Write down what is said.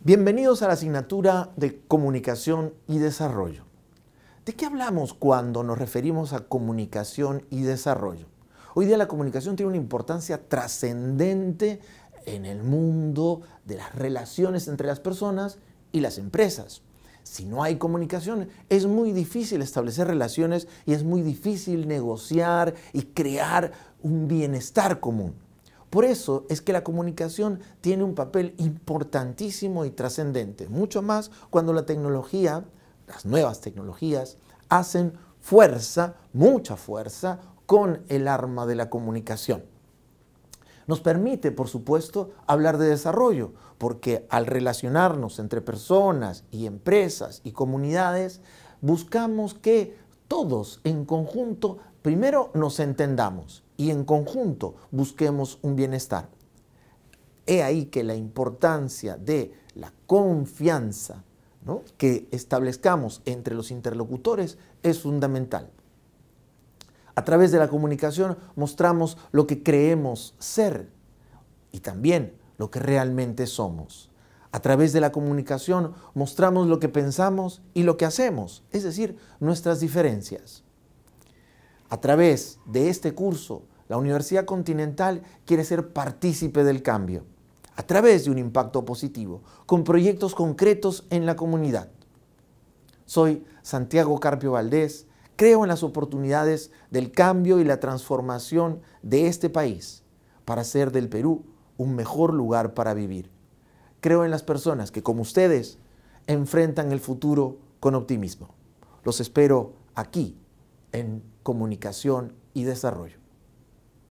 Bienvenidos a la asignatura de Comunicación y Desarrollo. ¿De qué hablamos cuando nos referimos a comunicación y desarrollo? Hoy día la comunicación tiene una importancia trascendente en el mundo de las relaciones entre las personas y las empresas. Si no hay comunicación, es muy difícil establecer relaciones y es muy difícil negociar y crear un bienestar común. Por eso es que la comunicación tiene un papel importantísimo y trascendente, mucho más cuando la tecnología, las nuevas tecnologías, hacen fuerza, mucha fuerza, con el arma de la comunicación. Nos permite, por supuesto, hablar de desarrollo, porque al relacionarnos entre personas y empresas y comunidades, buscamos que todos en conjunto primero nos entendamos y en conjunto busquemos un bienestar. He ahí que la importancia de la confianza que establezcamos entre los interlocutores es fundamental. A través de la comunicación mostramos lo que creemos ser y también lo que realmente somos. A través de la comunicación mostramos lo que pensamos y lo que hacemos, es decir, nuestras diferencias. A través de este curso, la Universidad Continental quiere ser partícipe del cambio, a través de un impacto positivo, con proyectos concretos en la comunidad. Soy Santiago Carpio Valdés, creo en las oportunidades del cambio y la transformación de este país para hacer del Perú un mejor lugar para vivir. Creo en las personas que, como ustedes, enfrentan el futuro con optimismo. Los espero aquí, en comunicación y desarrollo.